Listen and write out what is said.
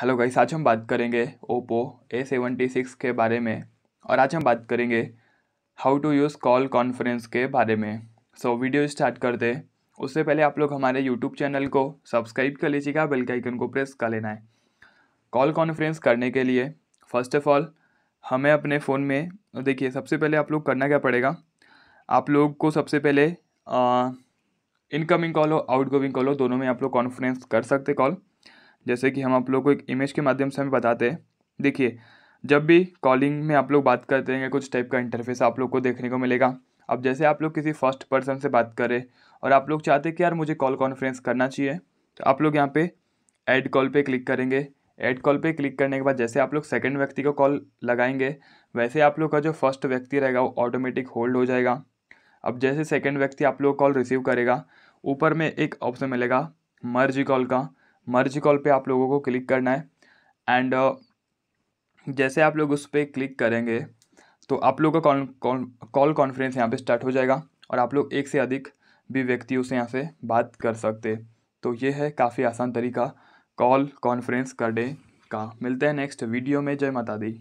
hello guys आज हम बात करेंगे ओप्पो ए सेवेंटी सिक्स के बारे में और आज हम बात करेंगे how to use call conference के बारे में सो so, वीडियो स्टार्ट करते उससे पहले आप लोग हमारे यूट्यूब चैनल को सब्सक्राइब कर लीजिएगा बेल के आइकन को प्रेस कर लेना है कॉल कॉन्फ्रेंस करने के लिए फ़र्स्ट ऑफ ऑल हमें अपने फ़ोन में देखिए सबसे पहले आप लोग करना क्या पड़ेगा आप लोग को सबसे पहले इनकमिंग कॉल हो गोविंग कॉल हो दोनों में आप लोग कॉन्फ्रेंस कर सकते कॉल जैसे कि हम आप लोग को एक इमेज के माध्यम से हमें बताते हैं देखिए जब भी कॉलिंग में आप लोग बात करते हैं कुछ टाइप का इंटरफेस आप लोग को देखने को मिलेगा अब जैसे आप लोग किसी फर्स्ट पर्सन से बात करें और आप लोग चाहते हैं कि यार मुझे कॉल कॉन्फ्रेंस करना चाहिए तो आप लोग यहाँ पे ऐड कॉल पे क्लिक करेंगे ऐड कॉल पे क्लिक करने के बाद जैसे आप लोग सेकंड व्यक्ति को कॉल लगाएंगे वैसे आप लोग का जो फर्स्ट व्यक्ति रहेगा वो ऑटोमेटिक होल्ड हो जाएगा अब जैसे सेकेंड व्यक्ति आप लोग कॉल रिसीव करेगा ऊपर में एक ऑप्शन मिलेगा मर्ज कॉल का मर्ज कॉल पे आप लोगों को क्लिक करना है एंड जैसे आप लोग उस पर क्लिक करेंगे तो आप लोगों का कॉल कॉल कॉन्फ्रेंस यहाँ पे स्टार्ट हो जाएगा और आप लोग एक से अधिक भी व्यक्तियों से यहाँ से बात कर सकते तो ये है काफ़ी आसान तरीका कॉल कॉन्फ्रेंस करने का मिलते हैं नेक्स्ट वीडियो में जय माता दी